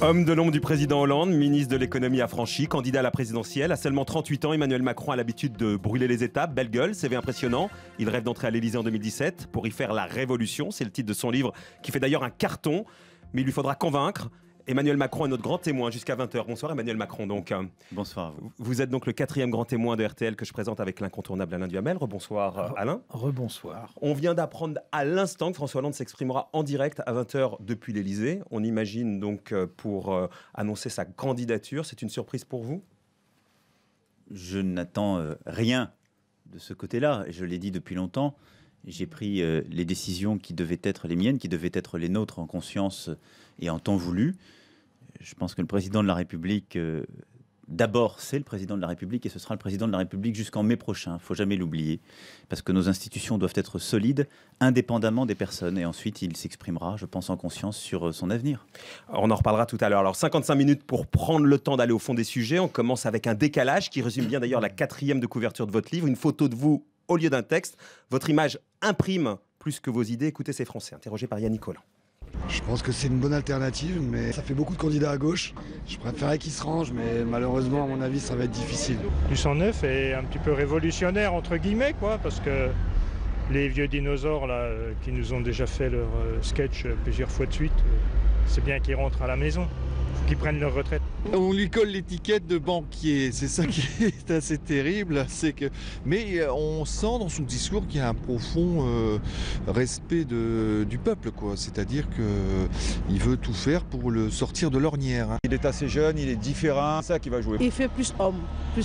Homme de l'ombre du président Hollande, ministre de l'économie affranchi, candidat à la présidentielle, à seulement 38 ans, Emmanuel Macron a l'habitude de brûler les étapes, belle gueule, CV impressionnant. Il rêve d'entrer à l'Élysée en 2017 pour y faire la révolution, c'est le titre de son livre qui fait d'ailleurs un carton, mais il lui faudra convaincre Emmanuel Macron est notre grand témoin jusqu'à 20h. Bonsoir Emmanuel Macron donc. Bonsoir à vous. Vous êtes donc le quatrième grand témoin de RTL que je présente avec l'incontournable Alain Duhamel. Rebonsoir euh, Alain. Rebonsoir. On vient d'apprendre à l'instant que François Hollande s'exprimera en direct à 20h depuis l'Elysée. On imagine donc euh, pour euh, annoncer sa candidature. C'est une surprise pour vous Je n'attends rien de ce côté-là. Je l'ai dit depuis longtemps. J'ai pris les décisions qui devaient être les miennes, qui devaient être les nôtres en conscience et en temps voulu je pense que le président de la République, euh, d'abord, c'est le président de la République et ce sera le président de la République jusqu'en mai prochain. Il ne faut jamais l'oublier. Parce que nos institutions doivent être solides, indépendamment des personnes. Et ensuite, il s'exprimera, je pense, en conscience sur euh, son avenir. On en reparlera tout à l'heure. Alors, 55 minutes pour prendre le temps d'aller au fond des sujets. On commence avec un décalage qui résume bien d'ailleurs la quatrième de couverture de votre livre. Une photo de vous au lieu d'un texte. Votre image imprime plus que vos idées. Écoutez ces Français, interrogé par Yannick Collant. Je pense que c'est une bonne alternative, mais ça fait beaucoup de candidats à gauche. Je préférais qu'ils se rangent, mais malheureusement, à mon avis, ça va être difficile. Du 109 est un petit peu révolutionnaire, entre guillemets, quoi, parce que les vieux dinosaures, là, euh, qui nous ont déjà fait leur euh, sketch euh, plusieurs fois de suite, c'est bien qu'ils rentrent à la maison qui prennent leur retraite. On lui colle l'étiquette de banquier, c'est ça qui est assez terrible, c'est que mais euh, on sent dans son discours qu'il y a un profond euh, respect du peuple quoi, c'est-à-dire que euh, il veut tout faire pour le sortir de l'ornière. Hein. Il est assez jeune, il est différent, c'est ça qui va jouer. Il fait plus homme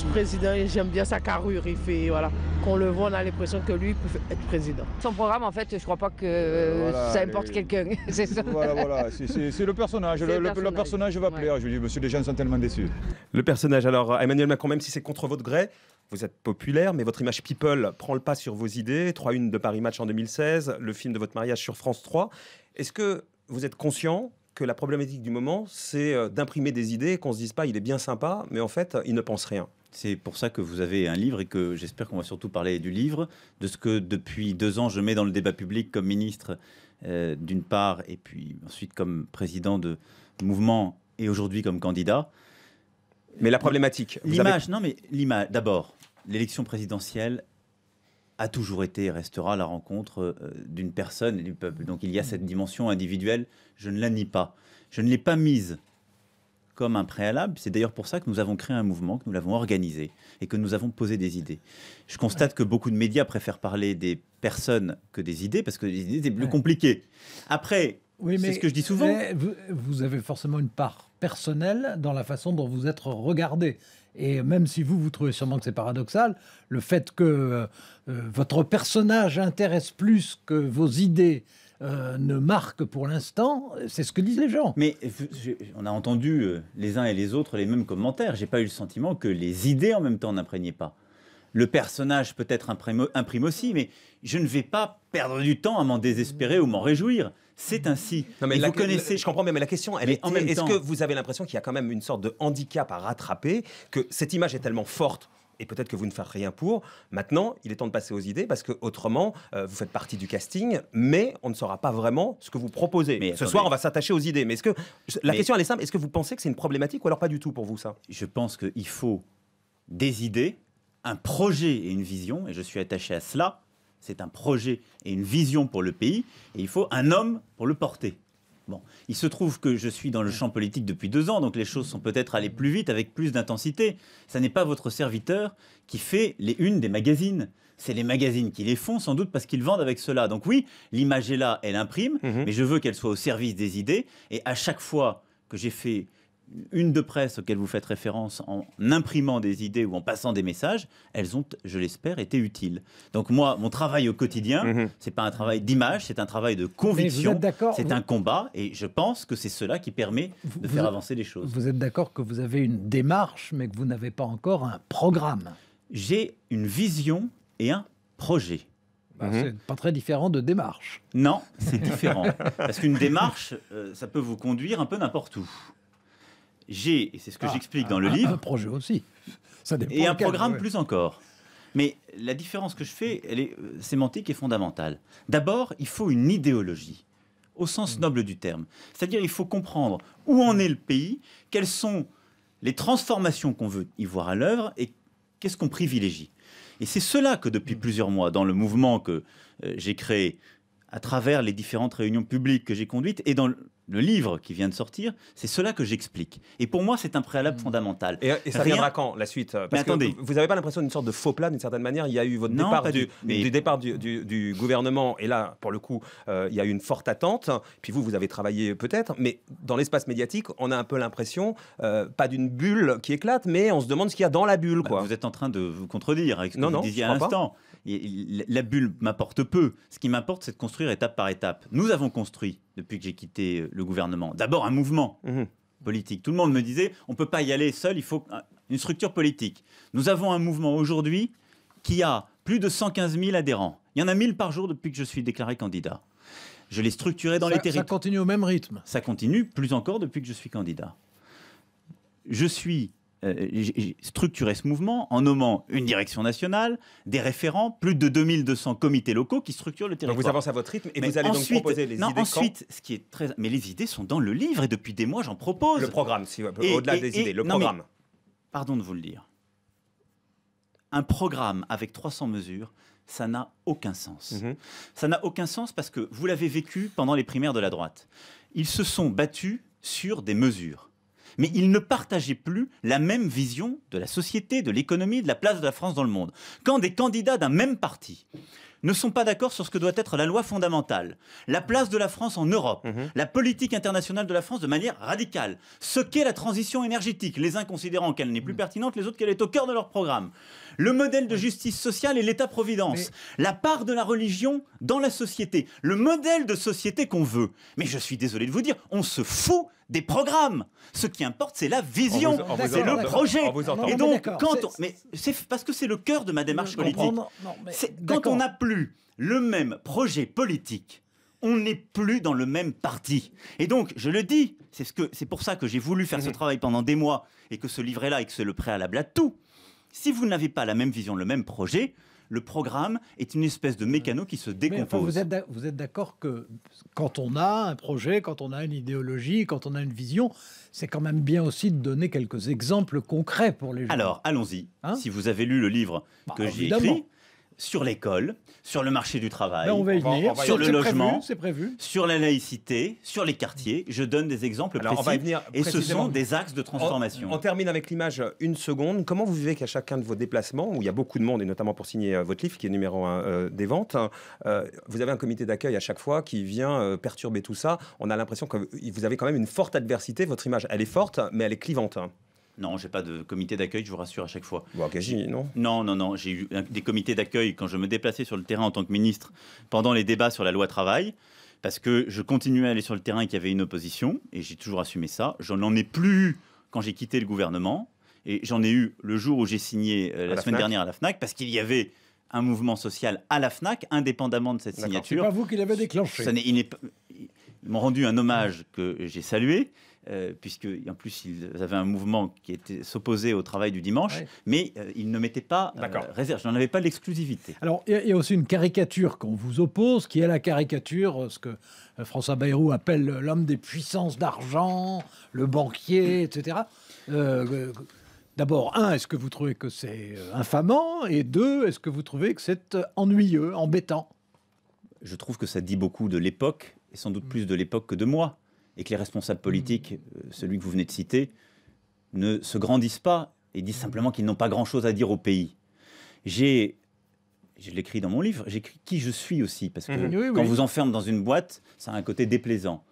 président et j'aime bien sa carrure. Il fait, voilà, qu'on le voit, on a l'impression que lui peut être président. Son programme, en fait, je crois pas que euh, ça importe quelqu'un. c'est Voilà, voilà, c'est le personnage. Le, personnage. va plaire. Je dis, monsieur, les gens sont tellement déçus. Le personnage, alors, Emmanuel Macron, même si c'est contre votre gré, vous êtes populaire, mais votre image people prend le pas sur vos idées. 3-1 de Paris Match en 2016, le film de votre mariage sur France 3. Est-ce que vous êtes conscient que la problématique du moment, c'est euh, d'imprimer des idées, qu'on se dise pas, il est bien sympa, mais en fait, il ne pense rien. C'est pour ça que vous avez un livre et que j'espère qu'on va surtout parler du livre, de ce que depuis deux ans je mets dans le débat public comme ministre euh, d'une part et puis ensuite comme président de mouvement et aujourd'hui comme candidat. Mais la problématique. L'image, non mais l'image d'abord. L'élection présidentielle, a toujours été et restera la rencontre euh, d'une personne et du peuple. Donc il y a cette dimension individuelle, je ne la nie pas. Je ne l'ai pas mise comme un préalable. C'est d'ailleurs pour ça que nous avons créé un mouvement, que nous l'avons organisé et que nous avons posé des idées. Je constate que beaucoup de médias préfèrent parler des personnes que des idées parce que les idées, c'est plus compliqué. Après, oui, c'est ce que je dis souvent. vous avez forcément une part personnelle dans la façon dont vous êtes regardé. Et même si vous, vous trouvez sûrement que c'est paradoxal, le fait que euh, euh, votre personnage intéresse plus que vos idées euh, ne marque pour l'instant, c'est ce que disent les gens. Mais on a entendu les uns et les autres les mêmes commentaires. J'ai pas eu le sentiment que les idées en même temps n'imprégnaient pas. Le personnage peut-être imprime aussi, mais je ne vais pas perdre du temps à m'en désespérer ou m'en réjouir. C'est ainsi. vous connaissez. Je comprends, mais, la question, elle est. est-ce que vous avez l'impression qu'il y a quand même une sorte de handicap à rattraper, que cette image est tellement forte et peut-être que vous ne faites rien pour. Maintenant, il est temps de passer aux idées parce que autrement, euh, vous faites partie du casting, mais on ne saura pas vraiment ce que vous proposez. Ce soir, on va s'attacher aux idées. Mais est-ce que la question elle est simple Est-ce que vous pensez que c'est une problématique ou alors pas du tout pour vous ça Je pense qu'il faut des idées, un projet et une vision, et je suis attaché à cela c'est un projet et une vision pour le pays, et il faut un homme pour le porter. Bon, il se trouve que je suis dans le champ politique depuis deux ans, donc les choses sont peut-être allées plus vite, avec plus d'intensité. Ce n'est pas votre serviteur qui fait les unes des magazines. C'est les magazines qui les font, sans doute parce qu'ils vendent avec cela. Donc oui, l'image est là, elle imprime, mhm. mais je veux qu'elle soit au service des idées. Et à chaque fois que j'ai fait une de presse auxquelles vous faites référence en imprimant des idées ou en passant des messages, elles ont, je l'espère, été utiles. Donc moi, mon travail au quotidien, ce mm-hmm. n'est c'est pas un travail d'image, c'est un travail de conviction, d'accord c'est un combat, et je pense que c'est cela qui permet de faire avancer les choses. Vous êtes d'accord que vous avez une démarche, mais que vous n'avez pas encore un programme J'ai une vision et un projet. Bah, mm-hmm. Ce pas très différent de démarche. Non, c'est différent. Parce qu'une démarche, euh, ça peut vous conduire un peu n'importe où j'ai, et c'est ce que ah, j'explique ah, dans le ah, livre. projet aussi. et un programme plus encore. Mais la différence que je fais, elle est euh, sémantique et fondamentale. D'abord, il faut une idéologie, au sens mm. noble du terme. C'est-à-dire, il faut comprendre où en est le pays, quelles sont les transformations qu'on veut y voir à l'œuvre et qu'est-ce qu'on privilégie. Et c'est cela que depuis mm. plusieurs mois, dans le mouvement que euh, j'ai créé à travers les différentes réunions publiques que j'ai conduites et dans le livre qui vient de sortir, c'est cela que j'explique. Et pour moi, c'est un préalable mm. fondamental. Euh, et, ça Rien... viendra quand, la suite euh, attendez. vous n'avez pas l'impression d'une sorte de faux plat, d'une certaine manière Il y a eu votre départ, du, du, départ du, gouvernement, et là, pour le coup, euh, il y a eu une forte attente. Puis vous, vous avez travaillé peut-être, mais dans l'espace médiatique, on a un peu l'impression, pas d'une bulle qui éclate, mais on se demande ce qu'il y a dans la bulle. Bah, quoi. vous êtes en train de vous contredire avec ce que vous disiez à l'instant. Pas la bulle m'apporte peu. Ce qui m'importe, c'est de construire étape par étape. Nous avons construit, depuis que j'ai quitté euh, le gouvernement, d'abord un mouvement mhm. politique. Tout le monde me disait, on ne peut pas y aller seul, il faut une structure politique. Nous avons un mouvement aujourd'hui qui a plus de 115 000 adhérents. Il y en a 1000 par jour depuis que je suis déclaré candidat. Je l'ai structuré dans les territoires. Ça continue au même rythme. Ça continue, plus encore depuis que je suis candidat. Je suis euh, structurer ce mouvement en nommant une direction nationale, des référents, plus de 2200 comités locaux qui structurent le territoire. Donc vous avancez à votre rythme et vous allez donc proposer les non, idées. Ensuite, ce qui est très. Mais les idées sont dans le livre et depuis des mois, j'en propose. Le programme, si, au-delà des idées, le programme. pardon de vous le dire. Un programme avec 300 mesures, ça n'a aucun sens. Mm-hmm. Ça n'a aucun sens parce que vous l'avez vécu pendant les primaires de la droite. Ils se sont battus sur des mesures mais ils ne partageaient plus la même vision de la société, de l'économie, de la place de la France dans le monde. Quand des candidats d'un même parti ne sont pas d'accord sur ce que doit être la loi fondamentale, la place de la France en Europe, mhm. la politique internationale de la France de manière radicale, ce qu'est la transition énergétique, les uns considérant qu'elle n'est plus mhm. pertinente, les autres qu'elle est au cœur de leur programme, le modèle de justice sociale et l'État-providence, la part de la religion dans la société, le modèle de société qu'on veut. Mais je suis désolé de vous dire, on se fout des programmes. Ce qui importe, c'est la vision, c'est le projet. Et donc, quand mais c'est parce que c'est le cœur de ma démarche politique. Quand on n'a plus le même projet politique, on n'est plus dans le même parti. Et donc, je le dis, c'est ce que... pour ça que j'ai voulu faire ce mhm. travail pendant des mois et que ce livret-là et que c'est le préalable à tout. Si vous n'avez pas la même vision, le même projet, le programme est une espèce de mécano qui se décompose. vous êtes d'accord que quand on a un projet, quand on a une idéologie, quand on a une vision, c'est quand même bien aussi de donner quelques exemples concrets pour les gens. Alors, allons-y. Hein si vous avez lu le livre bah, que j'ai écrit, sur l'école, sur le marché du travail, sur le logement, sur la laïcité, sur les quartiers. Je donne des exemples précis on va venir et ce sont des axes de transformation. On, termine avec l'image une seconde. Comment vous vivez qu'à chacun de vos déplacements, où il y a beaucoup de monde et notamment pour signer euh, votre livre qui est numéro un euh, des ventes, hein, euh, vous avez un comité d'accueil à chaque fois qui vient perturber tout ça. On a l'impression que vous avez quand même une forte adversité. Votre image, elle est forte, mais elle est clivante. Non, j'ai pas de comité d'accueil, je vous rassure à chaque fois. non Non, non, non. J'ai eu des comités d'accueil quand je me déplaçais sur le terrain en tant que ministre pendant les débats sur la loi travail, parce que je continuais à aller sur le terrain et qu'il y avait une opposition, et j'ai toujours assumé ça. Je n'en ai plus quand j'ai quitté le gouvernement, et j'en ai eu le jour où j'ai signé euh, la, semaine dernière à la FNAC, parce qu'il y avait un mouvement social à la FNAC, indépendamment de cette signature. C'est pas vous qui l'avez déclenché. Ça il ils m'ont rendu un hommage que j'ai salué. Euh, puisqu'en en plus ils avaient un mouvement qui était s'opposait au travail du dimanche, mais euh, ils ne mettaient pas euh, réserve. Je n'en avais pas l'exclusivité. Alors il y, y a aussi une caricature qu'on vous oppose, qui est la caricature, ce que François Bayrou appelle l'homme des puissances d'argent, le banquier, etc. D'abord, un, est-ce que vous trouvez que c'est infamant Et deux, est-ce que vous trouvez que c'est ennuyeux, embêtant Je trouve que ça dit beaucoup de l'époque, et sans doute mm. plus de l'époque que de moi et que les responsables mm. politiques, euh, celui que vous venez de citer, ne se grandissent pas et disent simplement qu'ils n'ont pas grand-chose à dire au pays. J'ai, je l'écris dans mon livre, j'écris qui je suis aussi, parce que mm-hmm. quand vous enferme dans une boîte, ça a un côté déplaisant.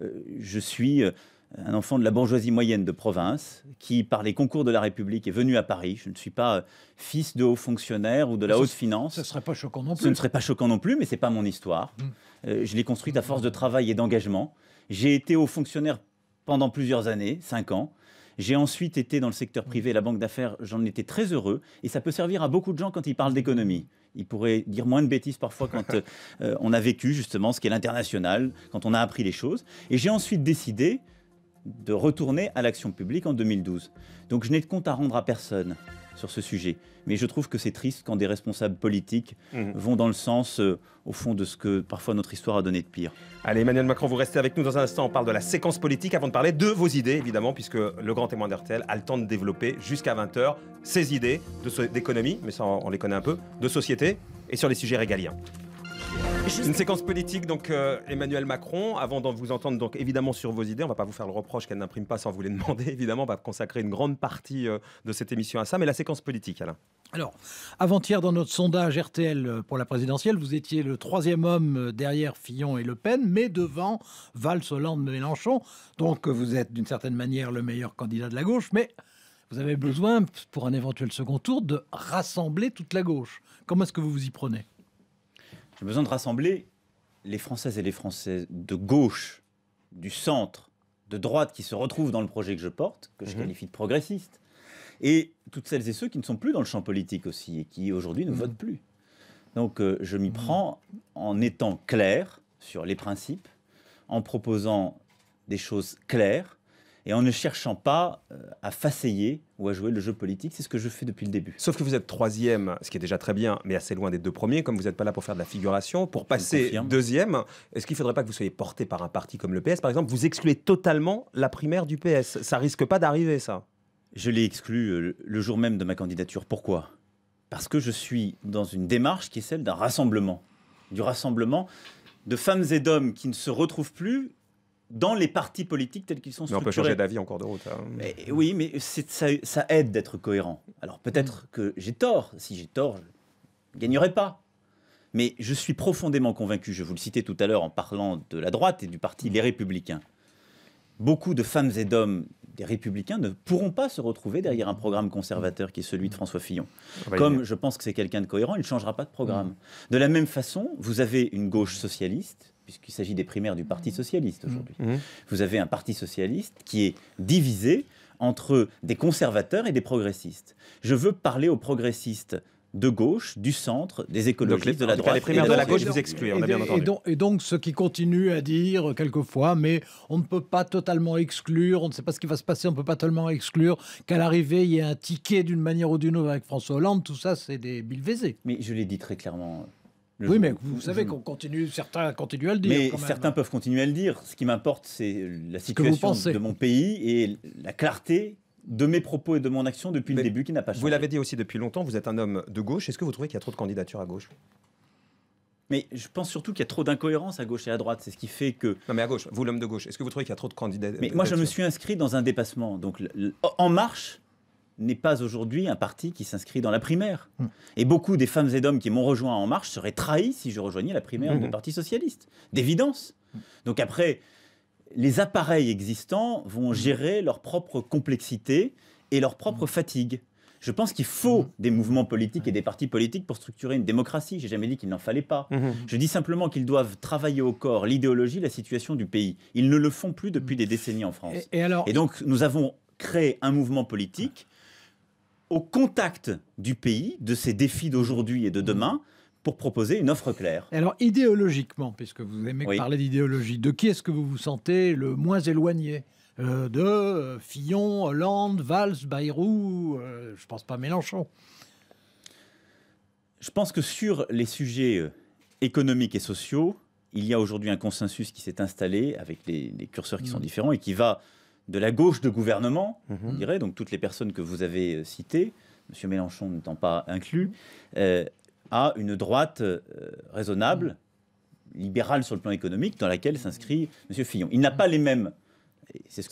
Euh, je suis euh, un enfant de la bourgeoisie moyenne de province qui, par les concours de la République, est venu à Paris. Je ne suis pas fils de haut fonctionnaire ou de la hausse haute finance. Ce ne serait pas choquant non plus. Ce ne serait pas choquant non plus, mais ce n'est pas mon histoire. Mm. je l'ai construite à mm. force de travail et d'engagement. J'ai été haut fonctionnaire pendant plusieurs années, cinq ans. J'ai ensuite été dans le secteur privé, la banque d'affaires, j'en étais très heureux. Et ça peut servir à beaucoup de gens quand ils parlent d'économie. Ils pourraient dire moins de bêtises parfois quand euh, on a vécu justement ce qu'est l'international, quand on a appris les choses. Et j'ai ensuite décidé de retourner à l'action publique en 2012. Donc je n'ai de compte à rendre à personne sur ce sujet. Mais je trouve que c'est triste quand des responsables politiques mhm. vont dans le sens, euh, au fond, de ce que parfois notre histoire a donné de pire. Allez, Emmanuel Macron, vous restez avec nous dans un instant. On parle de la séquence politique avant de parler de vos idées, évidemment, puisque le grand témoin d'Hertel a le temps de développer jusqu'à 20h ses idées d'économie, mais ça, on les connaît un peu, de société et sur les sujets régaliens. Une séquence politique, donc euh, Emmanuel Macron, avant de vous entendre donc évidemment sur vos idées, on ne va pas vous faire le reproche qu'elle n'imprime pas sans vous les demander, évidemment, on va consacrer une grande partie euh, de cette émission à ça, mais la séquence politique, Alain. Alors, avant-hier, dans notre sondage RTL euh, pour la présidentielle, vous étiez le troisième homme derrière Fillon et Le Pen, mais devant Valls, Hollande, Mélenchon. Donc, vous êtes d'une certaine manière le meilleur candidat de la gauche, mais vous avez besoin, pour un éventuel second tour, de rassembler toute la gauche. Comment est-ce que vous vous y prenez j'ai besoin de rassembler les Françaises et les Français de gauche, du centre, de droite qui se retrouvent dans le projet que je porte, que je mhm. qualifie de progressiste, et toutes celles et ceux qui ne sont plus dans le champ politique aussi et qui aujourd'hui ne mhm. votent plus. Donc euh, je m'y mhm. prends en étant clair sur les principes, en proposant des choses claires, et en ne cherchant pas euh, à faceiller ou à jouer le jeu politique. C'est ce que je fais depuis le début. Sauf que vous êtes troisième, ce qui est déjà très bien, mais assez loin des deux premiers, comme vous n'êtes pas là pour faire de la figuration. Pour passer deuxième, est-ce qu'il ne faudrait pas que vous soyez porté par un parti comme le PS, par exemple Vous excluez totalement la primaire du PS. Ça risque pas d'arriver, ça Je l'ai exclu euh, le jour même de ma candidature. Pourquoi Parce que je suis dans une démarche qui est celle d'un rassemblement. Du rassemblement de femmes et d'hommes qui ne se retrouvent plus dans les partis politiques tels qu'ils sont structurés. Mais on peut changer d'avis en cours de route. Hein. Mais, oui, mais ça, aide d'être cohérent. Alors peut-être mm. que j'ai tort. Si j'ai tort, je ne gagnerai pas. Mais je suis profondément convaincu, je vous le citais tout à l'heure en parlant de la droite et du parti mm. Les Républicains, beaucoup de femmes et d'hommes des républicains ne pourront pas se retrouver derrière un mm. programme conservateur qui est celui de François Fillon. Comme je pense que c'est quelqu'un de cohérent, il ne changera pas de programme. De la même façon, vous avez une gauche socialiste puisqu'il s'agit des primaires du Parti mmh. socialiste mmh. aujourd'hui. Mmh. Vous avez un Parti socialiste qui est divisé entre des conservateurs et des progressistes. Je veux parler aux progressistes de gauche, du centre, des écologistes, de la droite. Les primaires de la, gauche vous Et donc, ce qui continue à dire quelquefois, mais on ne peut pas totalement exclure, on ne sait pas ce qui va se passer, on ne peut pas totalement exclure qu'à l'arrivée, il y ait un ticket d'une manière ou d'une autre avec François Hollande, tout ça, c'est des billes Mais je l'ai dit très clairement oui, mais vous, savez qu'on continue, certains continuent à le dire. Mais certains peuvent continuer à le dire. Ce qui m'importe, c'est la situation de mon pays et la clarté de mes propos et de mon action depuis le début qui n'a pas changé. Vous l'avez dit aussi depuis longtemps, vous êtes un homme de gauche. Est-ce que vous trouvez qu'il y a trop de candidatures à gauche mais je pense surtout qu'il y a trop d'incohérences à gauche et à droite. C'est ce qui fait que. Non, mais à gauche, vous, l'homme de gauche, est-ce que vous trouvez qu'il y a trop de candidats Mais moi, je me suis inscrit dans un dépassement. Donc, En Marche n'est pas aujourd'hui un parti qui s'inscrit dans la primaire. Mm. Et beaucoup des femmes et d'hommes qui m'ont rejoint en marche seraient trahis si je rejoignais la primaire mm-hmm. du Parti socialiste. D'évidence. Mm. Donc après, les appareils existants vont mm. gérer leur propre complexité et leur propre fatigue. Je pense qu'il faut des mouvements politiques et des partis politiques pour structurer une démocratie. J'ai jamais dit qu'il n'en fallait pas. Mm-hmm. Je dis simplement qu'ils doivent travailler au corps l'idéologie, la situation du pays. Ils ne le font plus depuis des décennies en France. alors... et donc nous avons créé un mouvement politique au contact du pays, de ses défis d'aujourd'hui et de demain, pour proposer une offre claire. Alors idéologiquement, puisque vous aimez parler d'idéologie, de qui est-ce que vous vous sentez le moins éloigné euh, De euh, Fillon, Hollande, Valls, Bayrou, je euh, je pense pas Mélenchon. Je pense que sur les sujets économiques et sociaux, il y a aujourd'hui un consensus qui s'est installé avec les, curseurs qui sont mm. différents et qui va de la gauche de gouvernement, on mhm. dirait, donc toutes les personnes que vous avez euh, citées, M. Mélenchon n'étant pas inclus, euh, à une droite euh, raisonnable, mhm. libérale sur le plan économique, dans laquelle s'inscrit M. Fillon. Il n'a pas mhm. les mêmes c'est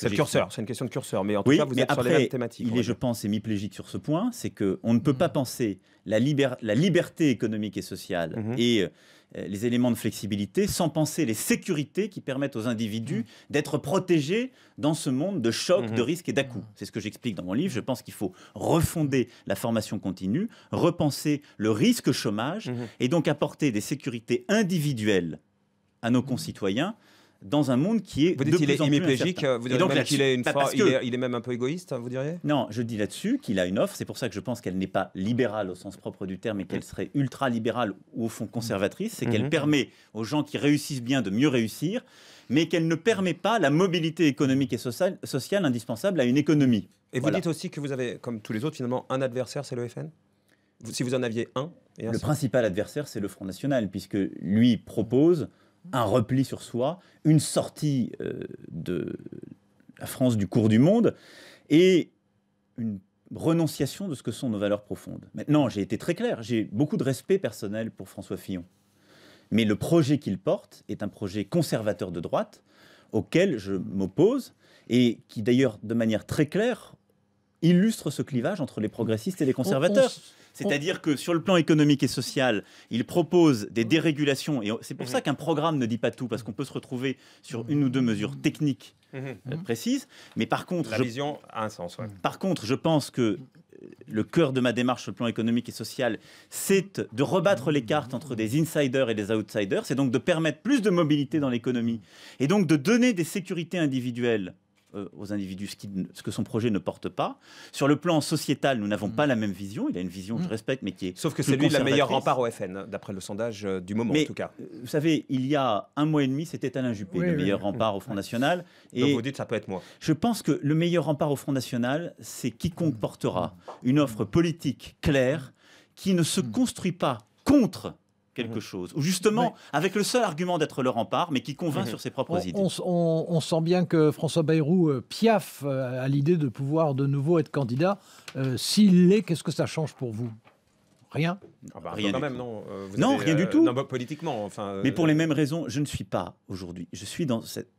une question de curseur, mais en tout cas, vous êtes sur les mêmes thématiques. Il est, je pense, hémiplégique sur ce point, c'est qu'on ne peut pas mmh. penser la, liberté économique et sociale mmh. et euh, les éléments de flexibilité sans penser les sécurités qui permettent aux individus mmh. d'être protégés dans ce monde de chocs, de risques et dà C'est ce que j'explique dans mon livre. Je pense qu'il faut refonder la formation continue, repenser le risque chômage et donc apporter des sécurités individuelles à nos concitoyens dans un monde qui est de plus vous diriez qu'il est une fois, il, est, même un peu égoïste, vous diriez Non, je dis là-dessus qu'il a une offre, c'est pour ça que je pense qu'elle n'est pas libérale au sens propre du terme, et qu'elle mm. serait ultra-libérale ou au fond conservatrice, c'est qu'elle mm-hmm. permet aux gens qui réussissent bien de mieux réussir, mais qu'elle ne permet pas la mobilité économique et sociale, sociale indispensable à une économie. Et vous dites aussi que vous avez, comme tous les autres, finalement, un adversaire, c'est le FN Si vous en aviez un Le principal adversaire, c'est le Front National, puisque lui propose un repli sur soi, une sortie euh, de la France du cours du monde et une renonciation de ce que sont nos valeurs profondes. Maintenant, j'ai été très clair, j'ai beaucoup de respect personnel pour François Fillon. Mais le projet qu'il porte est un projet conservateur de droite auquel je m'oppose et qui d'ailleurs de manière très claire illustre ce clivage entre les progressistes et les conservateurs. C'est-à-dire que sur le plan économique et social, il propose des dérégulations. Et c'est pour ça qu'un programme ne dit pas tout, parce qu'on peut se retrouver sur une ou deux mesures techniques mhm. euh, précises. Mais par contre, la vision a un sens. Par contre, je pense que euh, le cœur de ma démarche sur le plan économique et social, c'est de rebattre les cartes entre des insiders et des outsiders. C'est donc de permettre plus de mobilité dans l'économie et donc de donner des sécurités individuelles euh, aux individus ce, que son projet ne porte pas. Sur le plan sociétal, nous n'avons mm. pas la même vision. Il a une vision que je mm. respecte, mais qui est. Sauf que c'est lui le meilleur rempart au FN, hein, d'après le sondage euh, du moment, en tout cas. Euh, vous savez, il y a un mois et demi, c'était Alain Juppé, le meilleur rempart au Front National. Et Donc vous dites, ça peut être moi. Je pense que le meilleur rempart au Front National, c'est quiconque mm. portera une offre politique claire qui ne se construit pas contre quelque mhm. chose. Ou justement, avec le seul argument d'être le rempart, mais qui convainc mhm. sur ses propres idées. On, sent bien que François Bayrou euh, piaffe euh, à l'idée de pouvoir de nouveau être candidat. Euh, s'il l'est, qu'est-ce que ça change pour vous Rien. Ah bah, rien quand même, non. non, rien du tout. Non, bah, politiquement, enfin. Mais pour les mêmes raisons, je ne suis pas aujourd'hui. Je suis dans cette,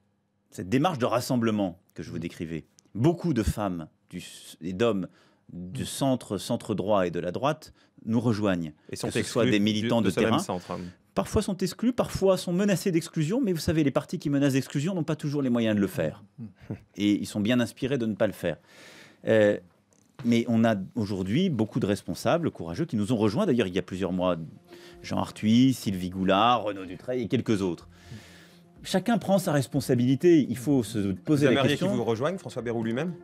cette démarche de rassemblement que je vous mhm. décrivais. Beaucoup de femmes du, et d'hommes du mm. centre, centre droit et de la droite nous rejoignent. Et sont que ce soit des militants de, terrain. Hein. Parfois sont exclus, parfois sont menacés d'exclusion, mais vous savez, les partis qui menacent d'exclusion n'ont pas toujours les moyens de le faire. Mm. Et ils sont bien inspirés de ne pas le faire. Euh, mais on a aujourd'hui beaucoup de responsables courageux qui nous ont rejoints. D'ailleurs, il y a plusieurs mois, Jean Arthuis, Sylvie Goulard, Renaud Dutreil et quelques autres chacun prend sa responsabilité. Il faut se poser la question. Vous aimeriez qu'ils vous rejoignent, François Bérou lui-même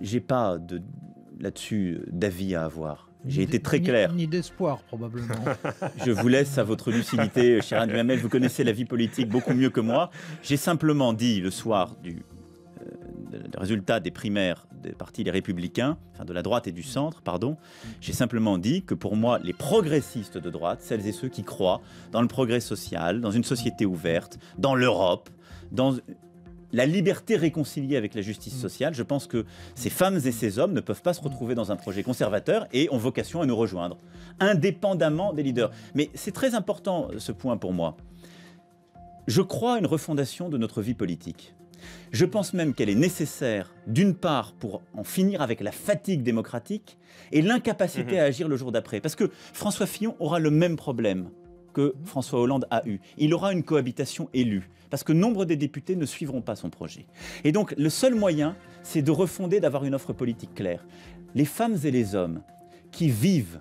j'ai pas de là-dessus euh, d'avis à avoir. J'ai été très clair. Ni, d'espoir, probablement. Je vous laisse à votre lucidité, euh, cher Duhamel. Vous connaissez la vie politique beaucoup mieux que moi. J'ai simplement dit le soir du euh, résultat des primaires des partis Les Républicains, enfin de la droite et du centre, pardon, j'ai simplement dit que pour moi, les progressistes de droite, celles et ceux qui croient dans le progrès social, dans une société ouverte, dans l'Europe, dans la liberté réconciliée avec la justice mm. sociale. Je pense que ces femmes et ces hommes ne peuvent pas se mm. retrouver dans un projet conservateur et ont vocation à nous rejoindre, indépendamment des leaders. Mais c'est très important ce point pour moi. Je crois à une refondation de notre vie politique. Je pense même qu'elle est nécessaire, d'une part, pour en finir avec la fatigue démocratique et l'incapacité mm-hmm. à agir le jour d'après. Parce que François Fillon aura le même problème que François Hollande a eu. Il aura une cohabitation élue, parce que nombre des députés ne suivront pas son projet. Et donc le seul moyen, c'est de refonder, d'avoir une offre politique claire. Les femmes et les hommes qui vivent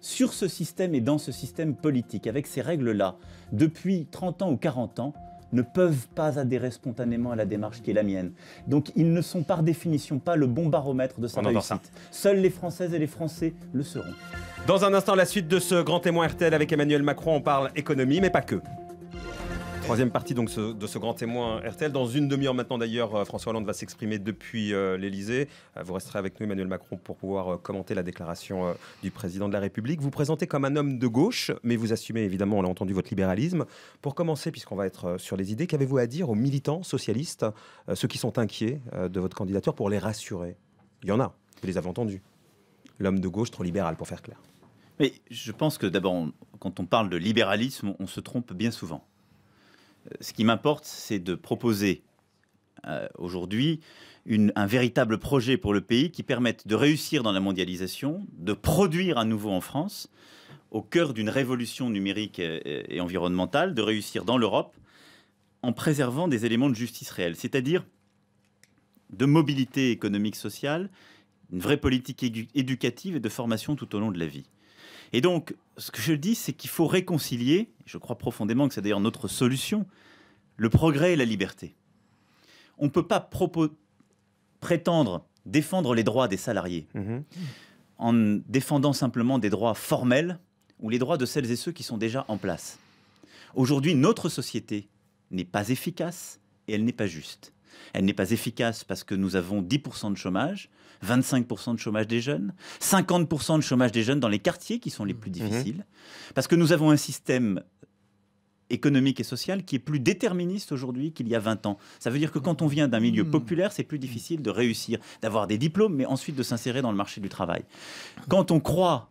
sur ce système et dans ce système politique, avec ces règles-là, depuis 30 ans ou 40 ans, ne peuvent pas adhérer spontanément à la démarche qui est la mienne. Donc ils ne sont par définition pas le bon baromètre de sa réussite. Seuls les Françaises et les Français le seront. Dans un instant, la suite de ce grand témoin RTL avec Emmanuel Macron. On parle économie, mais pas que. Troisième partie donc de ce grand témoin RTL. Dans une demi-heure maintenant d'ailleurs, euh, François Hollande va s'exprimer depuis euh, l'Elysée. Euh, vous resterez avec nous, Emmanuel Macron, pour pouvoir commenter la déclaration du président de la République. Vous présentez comme un homme de gauche, mais vous assumez évidemment, on a entendu, votre libéralisme. Pour commencer, puisqu'on va être sur les idées, qu'avez-vous à dire aux militants socialistes, ceux qui sont inquiets de votre candidature, pour les rassurer Il y en a, vous les avez entendus. L'homme de gauche trop libéral, pour faire clair. Mais je pense que d'abord, quand on parle de libéralisme, on se trompe bien souvent. Euh, ce qui m'importe, c'est de proposer euh, aujourd'hui un véritable projet pour le pays qui permette de réussir dans la mondialisation, de produire à nouveau en France, au cœur d'une révolution numérique euh, et environnementale, de réussir dans l'Europe en préservant des éléments de justice réelle, c'est-à-dire de mobilité économique, sociale, une vraie politique éducative et de formation tout au long de la vie. Et donc, ce que je dis, c'est qu'il faut réconcilier, je crois profondément que c'est d'ailleurs notre solution, le progrès et la liberté. On ne peut pas prétendre défendre les droits des salariés mhm. en défendant simplement des droits formels ou les droits de celles et ceux qui sont déjà en place. Aujourd'hui, notre société n'est pas efficace et elle n'est pas juste. Elle n'est pas efficace parce que nous avons 10% de chômage, 25% de chômage des jeunes, 50% de chômage des jeunes dans les quartiers qui sont les plus mhm. difficiles, parce que nous avons un système économique et social qui est plus déterministe aujourd'hui qu'il y a 20 ans. Ça veut dire que quand on vient d'un milieu mhm. populaire, c'est plus difficile de réussir, d'avoir des diplômes, mais ensuite de s'insérer dans le marché du travail. Quand on croit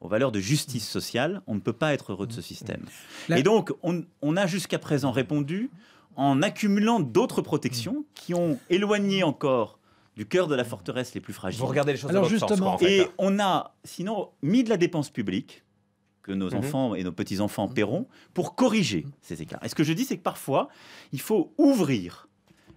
aux valeurs de justice sociale, on ne peut pas être heureux de ce mhm. système. Et donc, on a jusqu'à présent répondu en accumulant d'autres protections qui ont éloigné encore du cœur de la forteresse les plus fragiles. Vous regardez les choses justement, et on a sinon mis de la dépense publique que nos mhm. enfants et nos petits-enfants mhm. paieront pour corriger mhm. ces écarts. Et ce que je dis, c'est que parfois, il faut ouvrir,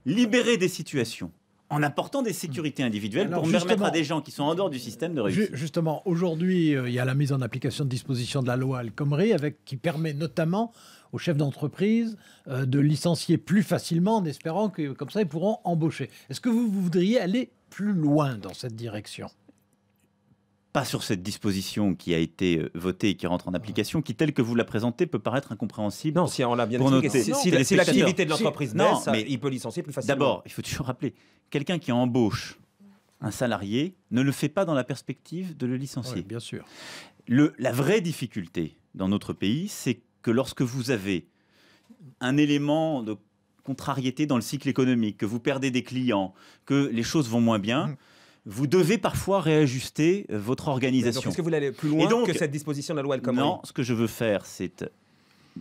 libérer des situations en apportant des sécurités individuelles pour permettre à des gens qui sont en dehors du système de réussir. Justement, aujourd'hui, euh, il y a la mise en application de dispositions de la loi Al-Khomri avec, qui permet notamment aux chefs d'entreprise euh, de licencier plus facilement en espérant que comme ça ils pourront embaucher. Est-ce que vous, voudriez aller plus loin dans cette direction pas sur cette disposition qui a été euh, votée et qui rentre en application, qui, telle que vous la présentez, peut paraître incompréhensible. Non, si on l'a bien noté. si, si, si l'activité de l'entreprise non, mais il peut licencier plus facilement. D'abord, il faut toujours rappeler, quelqu'un qui embauche un salarié ne le fait pas dans la perspective de le licencier. bien sûr. Le, la vraie difficulté dans notre pays, c'est que lorsque vous avez un élément de contrariété dans le cycle économique, que vous perdez des clients, que les choses vont moins bien, mm. vous devez parfois réajuster euh, votre organisation. Est-ce que vous allez plus loin que cette disposition de la loi El Khomri Non, ce que je veux faire, c'est euh,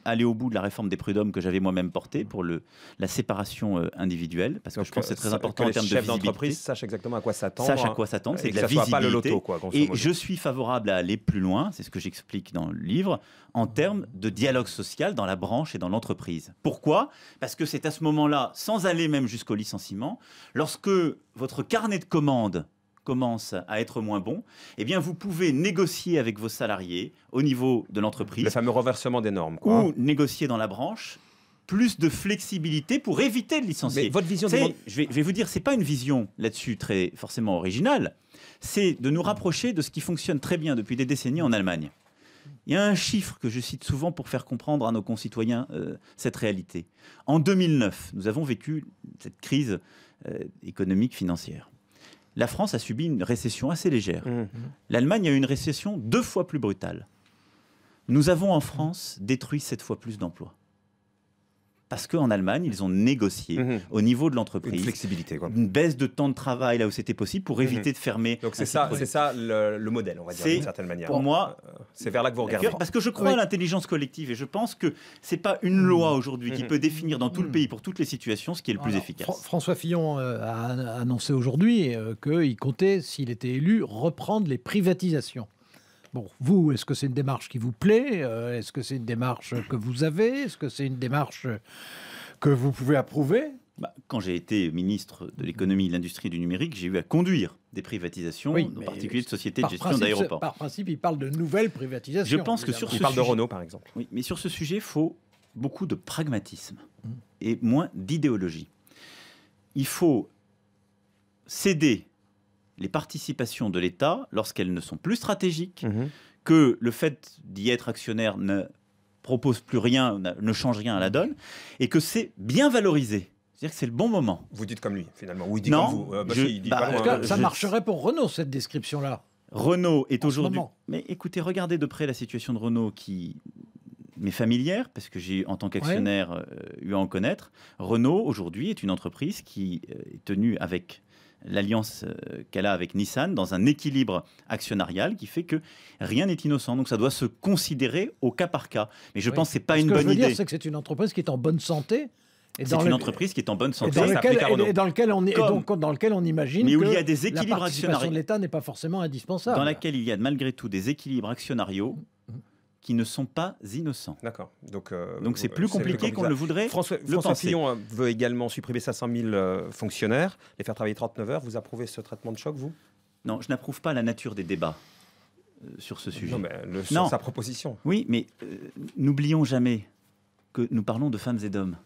aller au bout de la réforme des prud'hommes que j'avais moi-même portée pour le, la séparation euh, individuelle, parce que je pense que c'est très euh, important en termes de visibilité. d'entreprise sachent exactement à quoi s'attendre. à quoi c'est et je suis favorable à aller plus loin, c'est ce que j'explique dans le livre, en termes de dialogue social dans la branche et dans l'entreprise. Pourquoi Parce que c'est à ce moment-là, sans aller même jusqu'au licenciement, lorsque votre carnet de commandes commence à être moins bon, eh bien vous pouvez négocier avec vos salariés au niveau de l'entreprise. Le fameux renversement des normes. Ou hein. négocier dans la branche plus de flexibilité pour éviter de licencier. votre vision je, vais, vous dire, c'est pas une vision là-dessus très forcément originale. C'est de nous rapprocher de ce qui fonctionne très bien depuis des décennies en Allemagne. Il y a un chiffre que je cite souvent pour faire comprendre à nos concitoyens euh, cette réalité. En 2009, nous avons vécu cette crise euh, économique financière la France a subi une récession assez légère. Mmh. L'Allemagne a eu une récession deux fois plus brutale. Nous avons en France détruit sept fois plus d'emplois parce qu'en Allemagne, ils ont négocié mhm. au niveau de l'entreprise une flexibilité, une baisse de temps de travail là où c'était possible pour mhm. éviter de fermer. Donc c'est ça, c'est ça le, modèle, on va dire d'une certaine manière. Pour moi, euh, c'est vers là que vous regardez. Parce que je crois à l'intelligence collective et je pense que ce n'est pas une loi aujourd'hui qui mhm. peut définir dans tout le pays pour toutes les situations ce qui est le plus efficace. François Fillon euh, a annoncé aujourd'hui euh, qu'il comptait, s'il était élu, reprendre les privatisations. Bon, vous, est-ce que c'est une démarche qui vous plaît euh, Est-ce que c'est une démarche que vous avez Est-ce que c'est une démarche que vous pouvez approuver bah, quand j'ai été ministre de l'économie, de l'industrie et du numérique, j'ai eu à conduire des privatisations, en particulier de sociétés de gestion d'aéroports. Par principe, il parle de nouvelles privatisations. Je pense que sur il parle de Renault, par exemple. Oui, mais sur ce sujet, il faut beaucoup de pragmatisme mm. et moins d'idéologie. Il faut céder les participations de l'État lorsqu'elles ne sont plus stratégiques, mhm. que le fait d'y être actionnaire ne propose plus rien, ne change rien à la mhm. donne, et que c'est bien valorisé. C'est-à-dire que c'est le bon moment. Vous dites comme lui, finalement. Oui, dit non, comme vous. ça marcherait pour Renault, cette description-là. Renault est aujourd'hui. Mais écoutez, regardez de près la situation de Renault qui m'est familière, parce que j'ai, en tant qu'actionnaire, euh, eu à en connaître. Renault, aujourd'hui, est une entreprise qui euh, est tenue avec l'alliance euh, qu'elle a avec Nissan dans un équilibre actionnarial qui fait que rien n'est innocent. Donc ça doit se considérer au cas par cas. Mais je pense que ce n'est pas une bonne je veux idée. C'est que c'est une entreprise qui est en bonne santé. C'est une entreprise qui est en bonne santé. Et dans, lequel, et dans lequel on, dans lequel on imagine mais où il y a des équilibres la participation l'État n'est pas forcément indispensable. Dans laquelle il y a malgré tout des équilibres actionnariaux qui ne sont pas innocents. D'accord. Donc euh, donc c'est plus euh, compliqué qu'on le voudrait. François, Fillon hein, veut également supprimer 500 000 euh, fonctionnaires, les faire travailler 39 heures. Vous approuvez ce traitement de choc, vous Non, je n'approuve pas la nature des débats sur ce sujet. sur sa proposition. Oui, mais n'oublions jamais que nous parlons de femmes et d'hommes.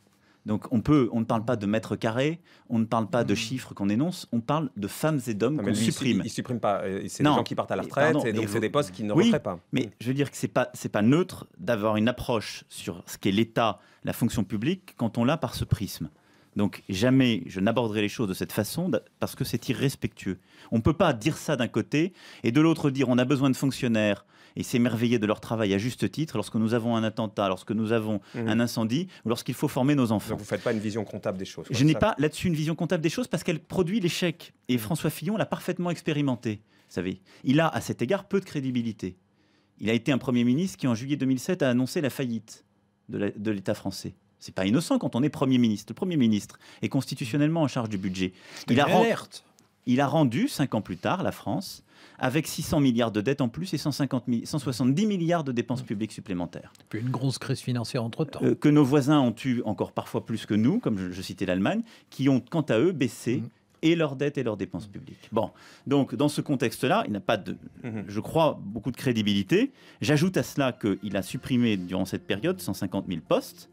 Donc on ne parle pas de mètres carrés, on ne parle pas de mm. chiffres qu'on énonce, on parle de femmes et d'hommes ah, qu'on supprime. Ils suppriment pas. C'est des gens qui partent à la retraite, et donc c'est des postes qui ne oui, pas. Mais je veux dire que c'est pas, pas neutre d'avoir une approche sur ce qu'est l'État, la fonction publique, quand on l'a par ce prisme. Donc jamais je n'aborderai les choses de cette façon parce que c'est irrespectueux. On ne peut pas dire ça d'un côté et de l'autre dire on a besoin de fonctionnaires et s'émerveiller de leur travail à juste titre lorsque nous avons un attentat, lorsque nous avons mhm. un incendie ou lorsqu'il faut former nos enfants. Donc vous ne faites pas une vision comptable des choses. Je n'ai pas là-dessus une vision comptable des choses parce qu'elle produit l'échec. Et mhm. François Fillon l'a parfaitement expérimenté. Vous savez, il a à cet égard peu de crédibilité. Il a été un Premier ministre qui, en juillet 2007, a annoncé la faillite de l'État français. C'est pas innocent quand on est Premier ministre. Le Premier ministre est constitutionnellement en charge du budget. Il a alerte. Il a rendu, cinq ans plus tard, la France, avec 600 milliards de dettes en plus et 150 170 milliards de dépenses publiques supplémentaires. Puis une grosse crise financière entre-temps. Euh, que nos voisins ont eu encore parfois plus que nous, comme je, citais l'Allemagne, qui ont quant à eux baissé mm. et leurs dettes et leurs dépenses mm. publiques. Bon, donc dans ce contexte-là, il n'a pas, de, mm-hmm. je crois, beaucoup de crédibilité. J'ajoute à cela qu'il a supprimé durant cette période 150 000 postes.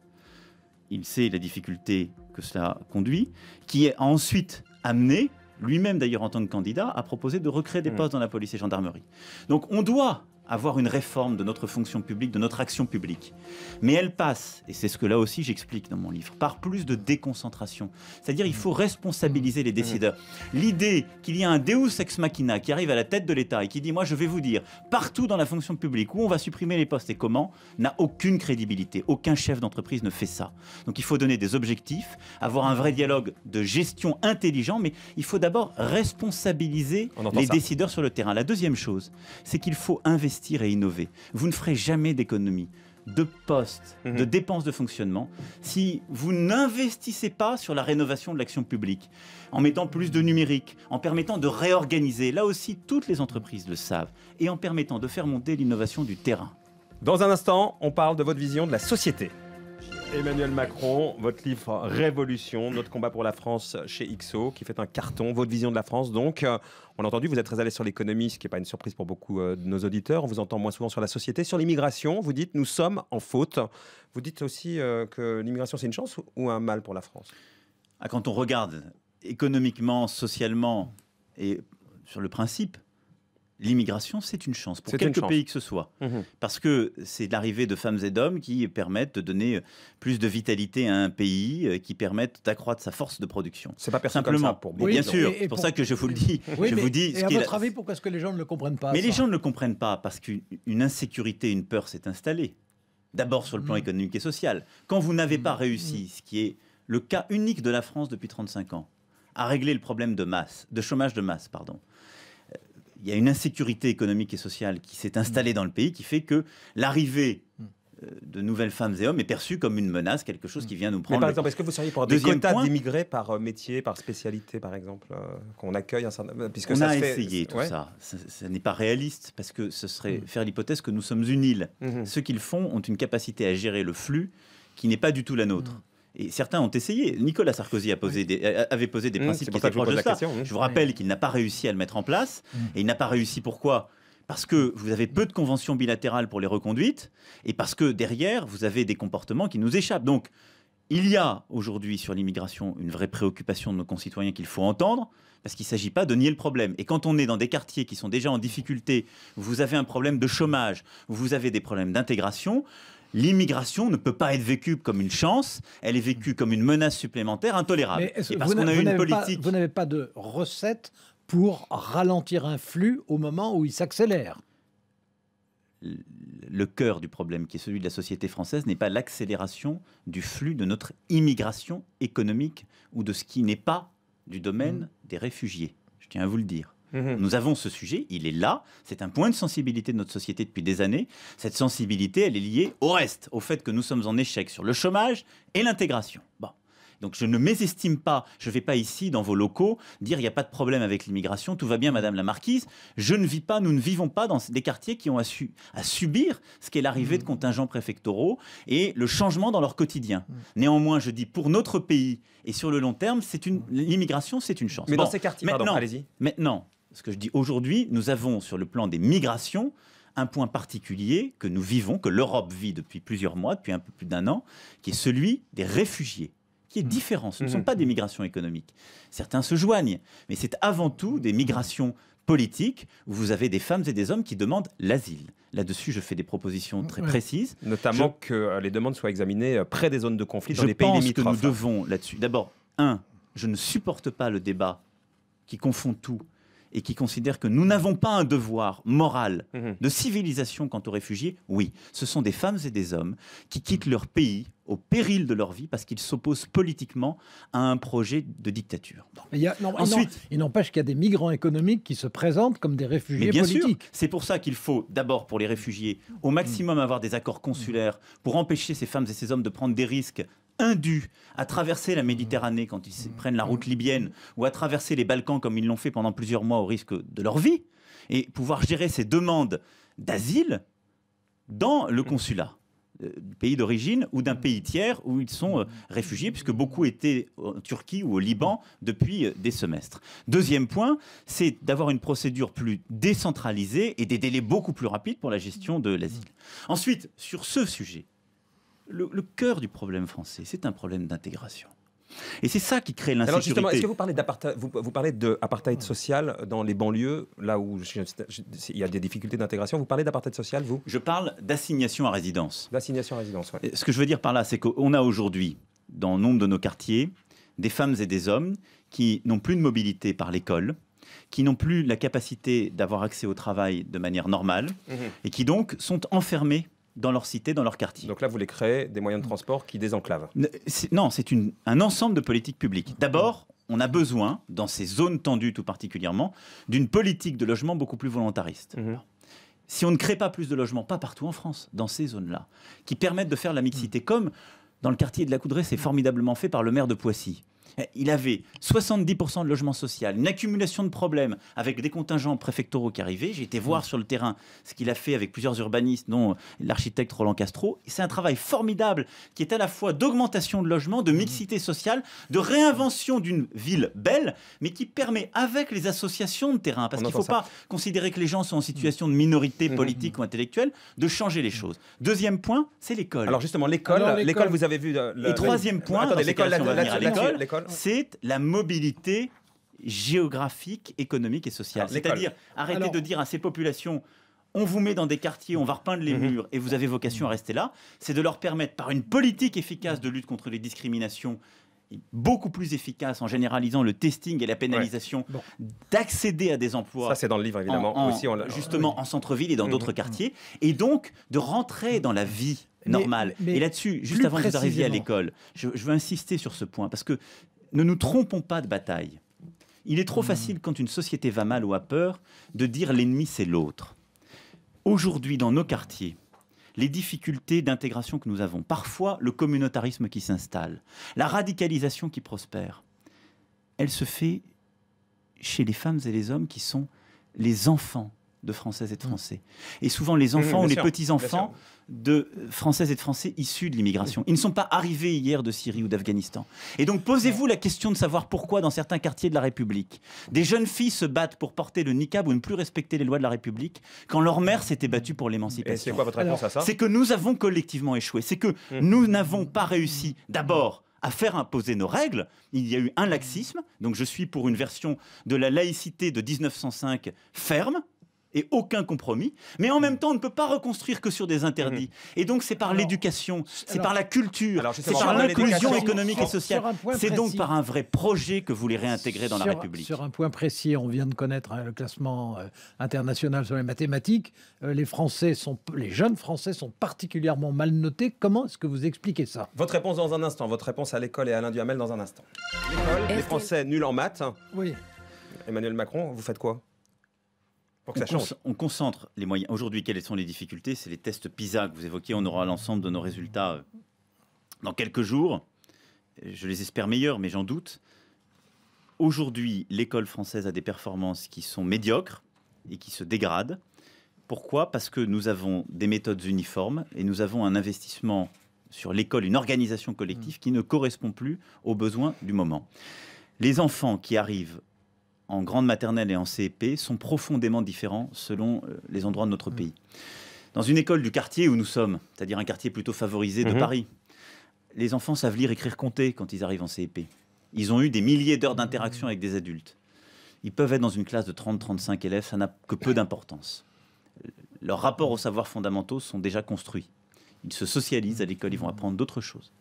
Il sait la difficulté que cela conduit, qui est ensuite amené lui-même d'ailleurs en tant que candidat, a proposé de recréer des mm. postes dans la police et gendarmerie. Donc on doit avoir une réforme de notre fonction publique, de notre action publique. Mais elle passe, et c'est ce que là aussi j'explique dans mon livre, par plus de déconcentration. C'est-à-dire il faut responsabiliser les décideurs. L'idée qu'il y a un Deus ex machina qui arrive à la tête de l'État et qui dit moi je vais vous dire partout dans la fonction publique où on va supprimer les postes et comment, n'a aucune crédibilité. Aucun chef d'entreprise ne fait ça. Donc il faut donner des objectifs, avoir un vrai dialogue de gestion intelligent, mais il faut d'abord responsabiliser les décideurs sur le terrain. La deuxième chose, c'est qu'il faut investir et innover. Vous ne ferez jamais d'économie de postes, mhm. de dépenses de fonctionnement, si vous n'investissez pas sur la rénovation de l'action publique, en mettant plus de numérique, en permettant de réorganiser, là aussi toutes les entreprises le savent, et en permettant de faire monter l'innovation du terrain. Dans un instant, on parle de votre vision de la société. Emmanuel Macron, votre livre Révolution, notre combat pour la France chez IXO, qui fait un carton, votre vision de la France. Donc, on l'a entendu, vous êtes très allé sur l'économie, ce qui n'est pas une surprise pour beaucoup euh, de nos auditeurs. On vous entend moins souvent sur la société. Sur l'immigration, vous dites nous sommes en faute. Vous dites aussi euh, que l'immigration, c'est une chance ou un mal pour la France ah, Quand on regarde économiquement, socialement et sur le principe, l'immigration, c'est une chance pour quelque pays que ce soit. Mhm. Parce que c'est l'arrivée de femmes et d'hommes qui permettent de donner euh, plus de vitalité à un pays, euh, qui permettent d'accroître sa force de production. C'est pas Simplement. pour oui, bien sûr, c'est pour, ça que je vous le dis. vous dis à votre avis, pourquoi est-ce que les gens ne le comprennent pas Mais les gens ne le comprennent pas parce qu'une insécurité, une peur s'est installée. D'abord sur le plan mhm. économique et social. Quand vous n'avez pas mhm. réussi, ce qui est le cas unique de la France depuis 35 ans, à régler le problème de masse, de chômage de masse, pardon, il y a une insécurité économique et sociale qui s'est installée dans le pays qui fait que l'arrivée hmm. euh, de nouvelles femmes et hommes est perçue comme une menace, quelque chose qui hmm. vient nous prendre. Mais par exemple, est-ce que vous seriez pour des quotas d'immigrés par euh, métier, par spécialité, par exemple, euh, qu'on accueille puisque On ça a se fait... essayé tout ça. Ce n'est pas réaliste parce que ce serait hmm. faire l'hypothèse que nous sommes une île. Ceux Ceux qu'ils font ont une capacité à gérer le flux qui n'est pas du tout la nôtre. Et certains ont essayé. Nicolas Sarkozy avait posé des mmh, principes qui de ça. Je vous rappelle qu'il n'a pas réussi à le mettre en place. Mmh. Et il n'a pas réussi pourquoi parce que vous avez peu de conventions bilatérales pour les reconduites, et parce que derrière, vous avez des comportements qui nous échappent. Donc, il y a aujourd'hui sur l'immigration une vraie préoccupation de nos concitoyens qu'il faut entendre, parce qu'il ne s'agit pas de nier le problème. Et quand on est dans des quartiers qui sont déjà en difficulté, vous avez un problème de chômage, vous avez des problèmes d'intégration, l'immigration ne peut pas être vécue comme une chance, elle est vécue comme une menace supplémentaire intolérable. une politique... vous n'avez pas de recette pour ralentir un flux au moment où il s'accélère le cœur du problème, qui est celui de la société française, n'est pas l'accélération du flux de notre immigration économique ou de ce qui n'est pas du domaine mmh. des réfugiés. Je tiens à vous le dire. Mhm. Nous avons ce sujet, il est là, c'est un point de sensibilité de notre société depuis des années. Cette sensibilité, elle est liée au reste, au fait que nous sommes en échec sur le chômage et l'intégration. Bon. Donc je ne mésestime pas, je ne vais pas ici dans vos locaux dire il n'y a pas de problème avec l'immigration, tout va bien Madame la Marquise, je ne vis pas, nous ne vivons pas dans des quartiers qui ont à, su, à subir ce qu'est l'arrivée mhm. de contingents préfectoraux et le changement dans leur quotidien. Mhm. Néanmoins, je dis pour notre pays et sur le long terme, c'est une l'immigration c'est une chance. Mais dans ces quartiers, là allez-y. Maintenant, ce que je dis aujourd'hui, nous avons sur le plan des migrations un point particulier que nous vivons, que l'Europe vit depuis plusieurs mois, depuis un peu plus d'un an, qui est celui des réfugiés qui est mmh. différent. Ce ne mmh. sont pas des migrations économiques. Certains se joignent, mais c'est avant tout des migrations politiques où vous avez des femmes et des hommes qui demandent l'asile. Là-dessus, je fais des propositions très précises. Notamment que euh, les demandes soient examinées euh, près des zones de conflit dans les pays limitrophes. Je pense que nous devons là-dessus. D'abord, un, je ne supporte pas le débat qui confond tout et qui considèrent que nous n'avons pas un devoir moral mhm. de civilisation quant aux réfugiés, oui, ce sont des femmes et des hommes qui quittent leur pays au péril de leur vie parce qu'ils s'opposent politiquement à un projet de dictature. Il Ensuite, il n'empêche qu'il y a des migrants économiques qui se présentent comme des réfugiés bien politiques. C'est pour ça qu'il faut d'abord pour les réfugiés au maximum mm. avoir des accords consulaires pour empêcher ces femmes et ces hommes de prendre des risques indus à traverser la Méditerranée quand ils mm. prennent la route mm. libyenne ou à traverser les Balkans comme ils l'ont fait pendant plusieurs mois au risque de leur vie et pouvoir gérer ces demandes d'asile dans le mm. consulat euh, du pays d'origine ou d'un pays tiers où ils sont euh, réfugiés, puisque beaucoup étaient en Turquie ou au Liban depuis euh, des semestres. Deuxième point, c'est d'avoir une procédure plus décentralisée et des délais beaucoup plus rapides pour la gestion de l'asile. Ensuite, sur ce sujet, le, cœur du problème français, c'est un problème d'intégration. Et c'est ça qui crée l'insécurité. Alors justement, est-ce que vous parlez d'apartheid vous, social dans les banlieues, là où il y a des difficultés d'intégration. Vous parlez d'apartheid social, vous Je parle d'assignation à résidence. D'assignation à résidence, oui. Ce que je veux dire par là, c'est qu'on a aujourd'hui, dans nombre de nos quartiers, des femmes et des hommes qui n'ont plus de mobilité par l'école, qui n'ont plus la capacité d'avoir accès au travail de manière normale, mhm. et qui donc sont enfermés dans leur cité, dans leur quartier. Donc là, vous voulez créer des moyens de transport qui désenclavent Non, c'est un ensemble de politiques publiques. D'abord, on a besoin, dans ces zones tendues tout particulièrement, d'une politique de logement beaucoup plus volontariste. Mhm. Si on ne crée pas plus de logements, pas partout en France, dans ces zones-là, qui permettent de faire la mixité, mhm. comme dans le quartier de la Coudray, c'est formidablement fait par le maire de Poissy. Eh, il avait 70% de logement social, une accumulation de problèmes avec des contingents préfectoraux qui arrivaient. J'ai été mm. voir sur le terrain ce qu'il a fait avec plusieurs urbanistes, dont l'architecte Roland Castro. C'est un travail formidable qui est à la fois d'augmentation de logement, de mm. mixité sociale, de réinvention d'une ville belle, mais qui permet avec les associations de terrain, parce qu'il ne faut pas considérer que les gens sont en situation de mm. minorité politique ou intellectuelle, de changer les choses. Deuxième point, c'est l'école. Alors justement, l'école, vous avez vu. Euh, le, Et troisième point, l'école, c'est la mobilité géographique, économique et sociale. Ah, C'est-à-dire, arrêtez de dire à ces populations on vous met dans des quartiers, on va repeindre les mhm. murs et vous avez vocation à rester là, c'est de leur permettre par une politique efficace de lutte contre les discriminations beaucoup plus efficace en généralisant le testing et la pénalisation d'accéder à des emplois. Ça, c'est dans le livre, évidemment. justement, en centre-ville et dans mm-hmm. d'autres quartiers. Et donc, de rentrer dans la vie normale. et là-dessus, juste avant que vous arriviez à l'école, je, veux insister sur ce point, parce que ne nous trompons pas de bataille. Il est trop mm. facile, quand une société va mal ou a peur, de dire l'ennemi, c'est l'autre. Aujourd'hui, dans nos quartiers, les difficultés d'intégration que nous avons, parfois le communautarisme qui s'installe, la radicalisation qui prospère, elle se fait chez les femmes et les hommes qui sont les enfants de Françaises et de mm. Français. Et souvent les mm, enfants ou les petits-enfants de Françaises et de Français issus de l'immigration. Ils ne sont pas arrivés hier de Syrie ou d'Afghanistan. Et donc posez-vous la question de savoir pourquoi dans certains quartiers de la République, des jeunes filles se battent pour porter le niqab ou ne plus respecter les lois de la République quand leur mère s'était battue pour l'émancipation. C'est quoi votre réponse à ça C'est que nous avons collectivement échoué. C'est que mm. nous n'avons pas réussi d'abord à faire imposer nos règles. Il y a eu un laxisme, donc je suis pour une version de la laïcité de 1905 ferme, et aucun compromis, mais en même mm. temps, on ne peut pas reconstruire que sur des interdits. Mm. Et donc, c'est par l'éducation, c'est par la culture, c'est par l'inclusion économique et sociale. C'est donc par un vrai projet que vous les réintégrez dans la République. Sur un point précis, on vient de connaître hein, le classement euh, international sur les mathématiques. Euh, les Français sont, les jeunes Français sont particulièrement mal notés. Comment est-ce que vous expliquez ça Votre réponse dans un instant. Votre réponse à l'école et à Alain Duhamel dans un instant. les Français nuls en maths. Oui. Emmanuel Macron, vous faites quoi on concentre les moyens. Aujourd'hui, quelles sont les difficultés C'est les tests PISA que vous évoquez. On aura l'ensemble de nos résultats euh, dans quelques jours. Je les espère meilleurs, mais j'en doute. Aujourd'hui, l'école française a des performances qui sont médiocres et qui se dégradent. Pourquoi Parce que nous avons des méthodes uniformes et nous avons un investissement sur l'école, une organisation collective mm. qui ne correspond plus aux besoins du moment. Les enfants qui arrivent en grande maternelle et en CEP sont profondément différents selon euh, les endroits de notre mmh. pays. Dans une école du quartier où nous sommes, c'est-à-dire un quartier plutôt favorisé de mmh. Paris, les enfants savent lire, écrire, compter quand ils arrivent en CEP. Ils ont eu des milliers d'heures d'interaction avec des adultes. Ils peuvent être dans une classe de 30-35 élèves, ça n'a que peu d'importance. Leurs rapports aux savoirs fondamentaux sont déjà construits. Ils se socialisent à l'école, ils vont apprendre d'autres choses.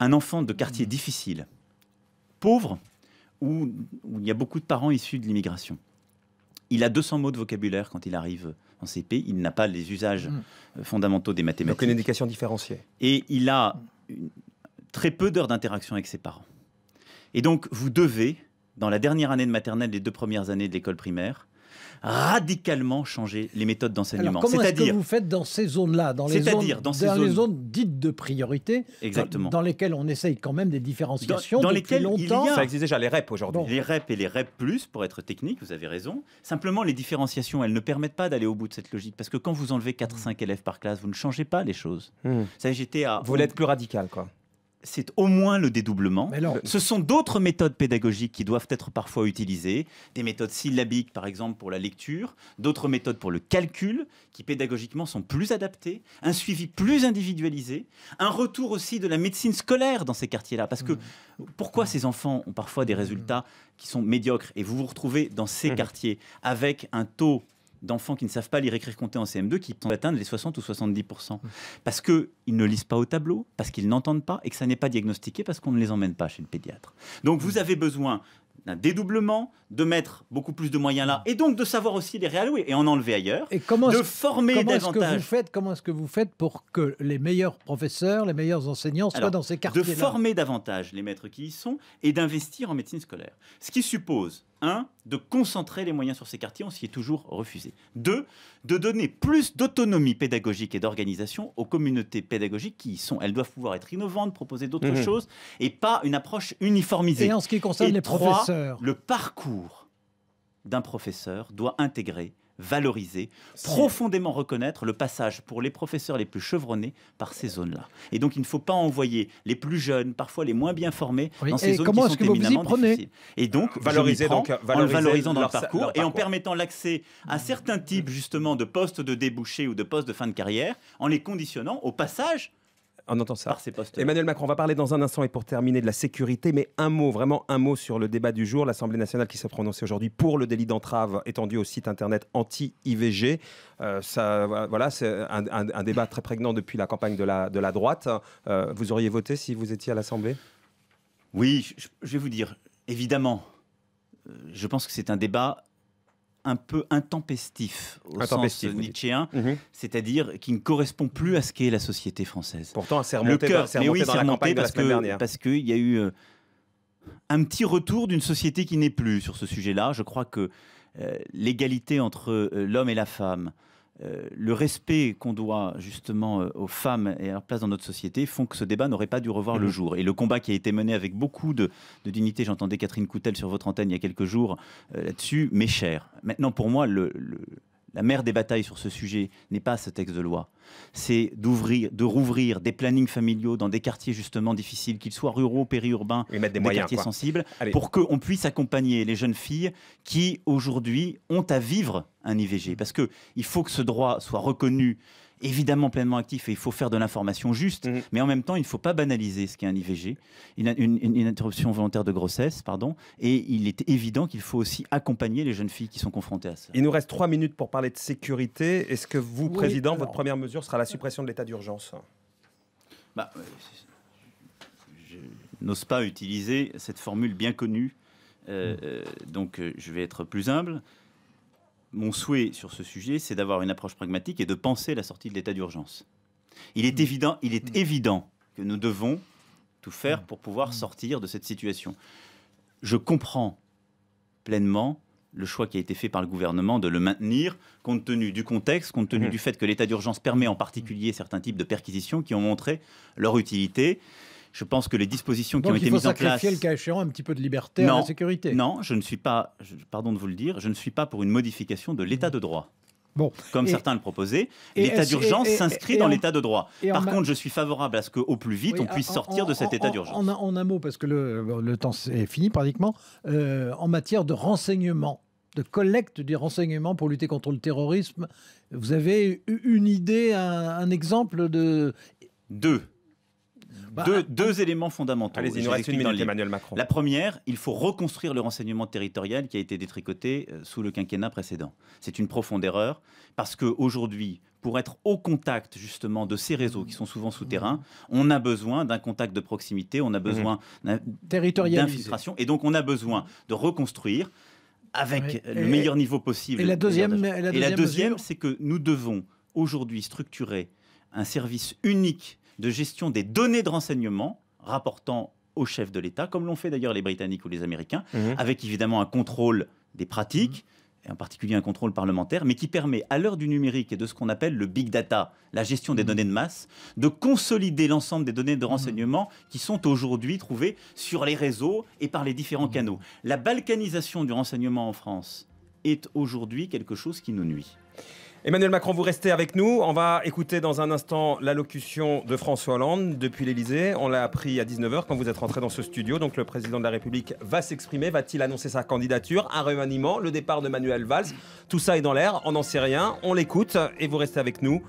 Un enfant de quartier mmh. difficile, pauvre, où, il y a beaucoup de parents issus de l'immigration. Il a 200 mots de vocabulaire quand il arrive en CP. Il n'a pas les usages mm. euh, fondamentaux des mathématiques. Donc une éducation différenciée. Et il a très peu d'heures d'interaction avec ses parents. Et donc, vous devez, dans la dernière année de maternelle, les deux premières années de l'école primaire, radicalement changer les méthodes d'enseignement. Comment est-ce que vous faites dans ces zones-là, dans, les zones, dans, ces dites de priorité, Exactement. Dans, lesquelles on essaye quand même des différenciations dans, lesquelles longtemps. Il y a... Ça existe déjà les REP aujourd'hui. Les REP et les REP+, pour être technique, vous avez raison. Simplement, les différenciations, elles ne permettent pas d'aller au bout de cette logique, parce que quand vous enlevez 4-5 élèves par classe, vous ne changez pas les choses. Ça, hmm. Vous voulez être plus radical, quoi c'est au moins le dédoublement. Ce sont d'autres méthodes pédagogiques qui doivent être parfois utilisées, des méthodes syllabiques par exemple pour la lecture, d'autres méthodes pour le calcul qui pédagogiquement sont plus adaptées, un suivi plus individualisé, un retour aussi de la médecine scolaire dans ces quartiers-là. Parce que mmh. pourquoi mmh. ces enfants ont parfois des mmh. résultats qui sont médiocres et vous vous retrouvez dans ces quartiers avec un taux d'enfants qui ne savent pas lire, écrire, compter en CM2 qui peuvent atteindre les 60 ou 70%. Mmh. Parce qu'ils ne lisent pas au tableau, parce qu'ils n'entendent pas et que ça n'est pas diagnostiqué parce qu'on ne les emmène pas chez le pédiatre. Donc vous mmh. avez besoin d'un dédoublement, de mettre beaucoup plus de moyens là, mmh. et donc de savoir aussi les réallouer et en enlever ailleurs, et comment de former Que vous faites, comment est-ce que vous faites pour que les meilleurs professeurs, les meilleurs enseignants soient dans ces quartiers-là De former davantage les maîtres qui y sont et d'investir en médecine scolaire. Ce qui suppose un, De concentrer les moyens sur ces quartiers, on s'y est toujours refusé. 2. De donner plus d'autonomie pédagogique et d'organisation aux communautés pédagogiques qui y sont. Elles doivent pouvoir être innovantes, proposer d'autres mhm. choses et pas une approche uniformisée. Et en ce qui concerne les professeurs. Le parcours d'un professeur doit intégrer valoriser, profondément reconnaître le passage pour les professeurs les plus chevronnés par ces zones-là. Et donc, il ne faut pas envoyer les plus jeunes, parfois les moins bien formés, dans ces zones comment qui sont que difficiles. Et donc, valoriser, donc, en valorisant dans le parcours, parcours et en permettant l'accès à mmh. certains types justement de postes de débouchés ou de postes de fin de carrière, en les conditionnant au passage on entend ça. Emmanuel Macron, on va parler dans un instant et pour terminer de la sécurité, mais un mot, vraiment un mot sur le débat du jour. L'Assemblée nationale qui s'est prononcée aujourd'hui pour le délit d'entrave étendu au site internet anti-IVG. Euh, ça, voilà, c'est un, débat très prégnant depuis la campagne de la, de la droite. Euh, vous auriez voté si vous étiez à l'Assemblée Oui, je vais vous dire, évidemment. Euh, je pense que c'est un débat un peu intempestif au sens nietzschéen, mhm. c'est-à-dire qui ne correspond plus à ce qu'est la société française. Pourtant, c'est le cœur, parce de la que, Parce qu'il y a eu euh, un petit retour d'une société qui n'est plus sur ce sujet-là. Je crois que euh, l'égalité entre euh, l'homme et la femme, euh, le respect qu'on doit justement euh, aux femmes et à leur place dans notre société font que ce débat n'aurait pas dû revoir le mhm. jour. Et le combat qui a été mené avec beaucoup de, dignité, j'entendais Catherine Coutel sur votre antenne il y a quelques jours euh, là-dessus, m'est cher. Maintenant, pour moi, le, la mère des batailles sur ce sujet n'est pas ce texte de loi. C'est d'ouvrir, de rouvrir des plannings familiaux dans des quartiers justement difficiles, qu'ils soient ruraux, périurbains, des, quartiers sensibles, pour qu'on puisse accompagner les jeunes filles qui aujourd'hui ont à vivre un IVG. Parce qu'il faut que ce droit soit reconnu évidemment pleinement actif et il faut faire de l'information juste, mhm. mais en même temps, il ne faut pas banaliser ce qu'est un IVG, une, une, interruption volontaire de grossesse, pardon, et il est évident qu'il faut aussi accompagner les jeunes filles qui sont confrontées à ça. Il nous reste trois minutes pour parler de sécurité. Est-ce que vous, Président, votre première mesure sera la suppression de l'état d'urgence bah, Je n'ose pas utiliser cette formule bien connue, euh, euh, donc euh, je vais être plus humble mon souhait sur ce sujet, c'est d'avoir une approche pragmatique et de penser la sortie de l'état d'urgence. Il est mm. évident, il est mm. évident que nous devons tout faire mm. pour pouvoir sortir de cette situation. Je comprends pleinement le choix qui a été fait par le gouvernement de le maintenir, compte tenu du contexte, compte tenu du fait que l'état d'urgence permet en particulier certains types de perquisitions qui ont montré leur utilité. Je pense que les dispositions qui ont été mises en place. Il faut le cas échéant un petit peu de liberté non, à la sécurité. Non, je ne suis pas, pardon de vous le dire, je ne suis pas pour une modification de l'état de droit. Bon. Comme certains le proposaient, l'état d'urgence s'inscrit dans l'état de droit. Par contre, je suis favorable à ce qu'au plus vite, on puisse sortir de cet état d'urgence. En, un mot, parce que le, temps est fini pratiquement, euh, en matière de renseignement, de collecte des renseignements pour lutter contre le terrorisme, vous avez une idée, un, un exemple de... Deux. Bah, deux, éléments fondamentaux. allez Macron. La première, il faut reconstruire le renseignement territorial qui a été détricoté euh, sous le quinquennat précédent. C'est une profonde erreur parce qu'aujourd'hui, pour être au contact justement de ces réseaux qui sont souvent souterrains, mmh. on a besoin d'un contact de proximité, on a besoin mmh. d'infiltration, et donc on a besoin de reconstruire avec le meilleur niveau possible. Et la deuxième c'est que nous devons aujourd'hui structurer un service unique de gestion des données de renseignement rapportant au chef de l'État, comme l'ont fait d'ailleurs les Britanniques ou les Américains, mhm. avec évidemment un contrôle des pratiques. et en particulier un contrôle parlementaire, mais qui permet, à l'heure du numérique et de ce qu'on appelle le big data, la gestion des mhm. données de masse, de consolider l'ensemble des données de mhm. renseignement qui sont aujourd'hui trouvées sur les réseaux et par les différents canaux. La balkanisation du renseignement en France est aujourd'hui quelque chose qui nous nuit. Emmanuel Macron, vous restez avec nous. On va écouter dans un instant l'allocution de François Hollande depuis l'Elysée. On l'a appris à 19h quand vous êtes rentré dans ce studio. Donc le président de la République va s'exprimer. Va-t-il annoncer sa candidature Un remaniement Le départ de Manuel Valls Tout ça est dans l'air. On n'en sait rien. On l'écoute et vous restez avec nous.